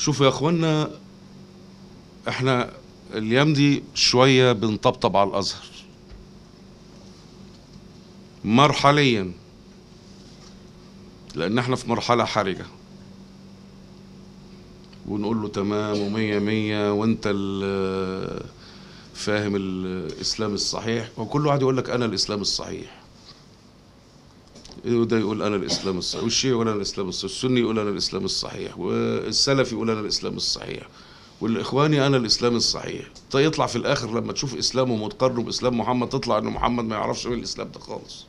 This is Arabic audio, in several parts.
شوفوا يا اخوانا احنا الايام دي شويه بنطبطب على الازهر مرحليا لان احنا في مرحله حرجه ونقول له تمام ومية مية وانت فاهم الاسلام الصحيح وكل واحد يقول لك انا الاسلام الصحيح وده يقول انا الاسلام الصحيح والشيعي يقول انا الاسلام الصحيح والسني يقول انا الاسلام الصحيح والسلفي يقول انا الاسلام الصحيح والاخواني انا الاسلام الصحيح فيطلع طيب في الاخر لما تشوف اسلامه متقارن باسلام محمد تطلع ان محمد ما يعرفش ايه الاسلام ده خالص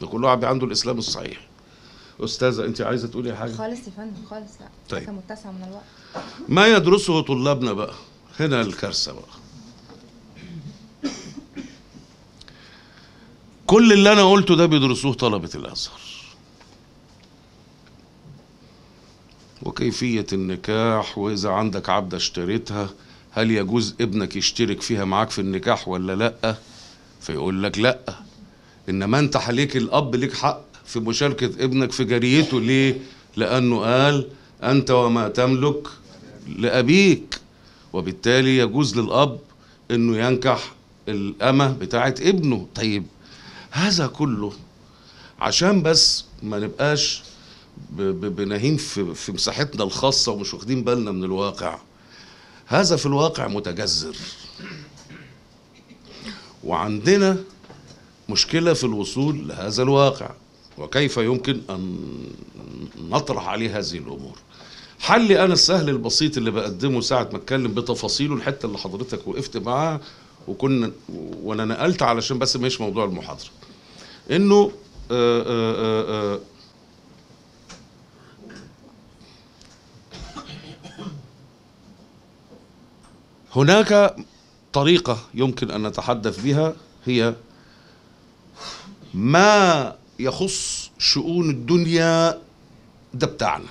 ده كل واحد عنده الاسلام الصحيح استاذه انت عايزه تقولي حاجه خالص يا فندم خالص لا طيب متسع من الوقت ما يدرسه طلابنا بقى هنا الكارثه بقى كل اللي انا قلته ده بيدرسوه طلبه الازهر وكيفيه النكاح واذا عندك عبده اشتريتها هل يجوز ابنك يشترك فيها معاك في النكاح ولا لا فيقول لك لا انما انت عليك الاب ليك حق في مشاركه ابنك في جريته ليه لانه قال انت وما تملك لابيك وبالتالي يجوز للاب انه ينكح الامه بتاعه ابنه طيب هذا كله عشان بس ما نبقاش بناهين في, في مساحتنا الخاصة ومش واخدين بالنا من الواقع هذا في الواقع متجذر وعندنا مشكلة في الوصول لهذا الواقع وكيف يمكن أن نطرح عليه هذه الأمور حلي أنا السهل البسيط اللي بقدمه ساعة ما أتكلم بتفاصيله الحتة اللي حضرتك وقفت معاها وكنا وانا نقلت علشان بس مش موضوع المحاضره انه آه، آه، آه، هناك طريقة يمكن أن نتحدث بها هي ما يخص شؤون الدنيا ده بتاعنا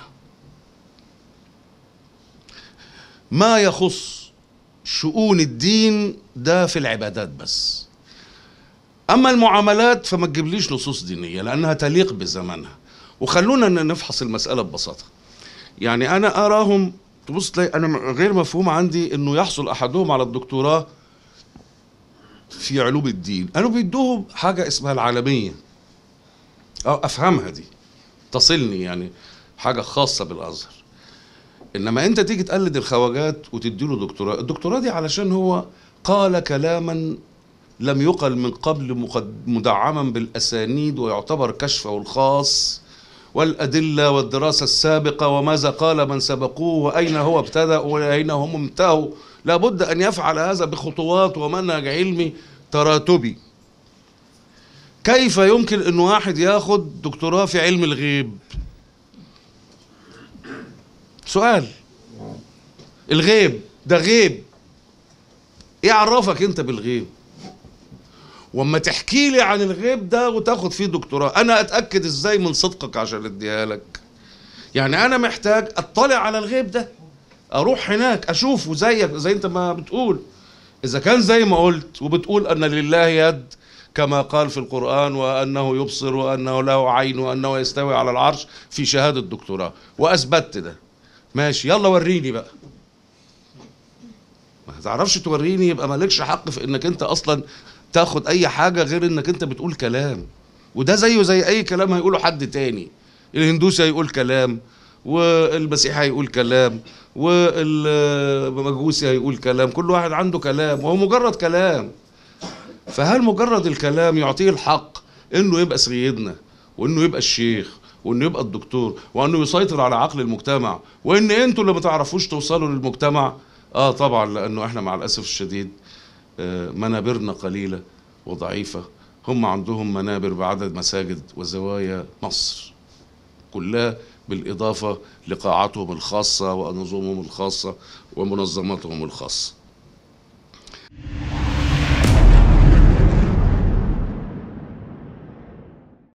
ما يخص شؤون الدين ده في العبادات بس اما المعاملات فما تجيبليش نصوص دينيه لانها تليق بزمانها وخلونا نفحص المساله ببساطه يعني انا اراهم تبص تلاقي انا غير مفهوم عندي انه يحصل احدهم على الدكتوراه في علوم الدين قالوا بيدوهم حاجه اسمها العالميه اه افهمها دي تصلني يعني حاجه خاصه بالازهر انما انت تيجي تقلد الخواجات وتديله دكتوراه الدكتوراه دي علشان هو قال كلاما لم يقل من قبل مدعما بالاسانيد ويعتبر كشفه الخاص والادله والدراسه السابقه وماذا قال من سبقوه واين هو ابتدا واين هم انتهوا لابد ان يفعل هذا بخطوات ومنهج علمي تراتبي كيف يمكن ان واحد ياخد دكتوراه في علم الغيب سؤال الغيب ده غيب ايه عرفك انت بالغيب واما تحكي لي عن الغيب ده وتاخد فيه دكتوراه انا اتاكد ازاي من صدقك عشان اديها لك يعني انا محتاج اطلع على الغيب ده اروح هناك اشوفه زيك زي انت ما بتقول اذا كان زي ما قلت وبتقول ان لله يد كما قال في القرآن وأنه يبصر وأنه له عين وأنه يستوي على العرش في شهادة دكتوراه وأثبتت ده ماشي يلا وريني بقى ما تعرفش توريني يبقى مالكش حق في انك انت اصلا تاخد اي حاجه غير انك انت بتقول كلام وده زيه زي اي كلام هيقوله حد تاني الهندوسي هيقول كلام والمسيحي هيقول كلام والمجوسي هيقول كلام كل واحد عنده كلام وهو مجرد كلام فهل مجرد الكلام يعطيه الحق انه يبقى سيدنا وانه يبقى الشيخ وانه يبقى الدكتور وانه يسيطر على عقل المجتمع وان انتوا اللي ما تعرفوش توصلوا للمجتمع اه طبعا لانه احنا مع الاسف الشديد آه منابرنا قليله وضعيفه هم عندهم منابر بعدد مساجد وزوايا مصر كلها بالاضافه لقاعاتهم الخاصه ونظمهم الخاصه ومنظماتهم الخاصه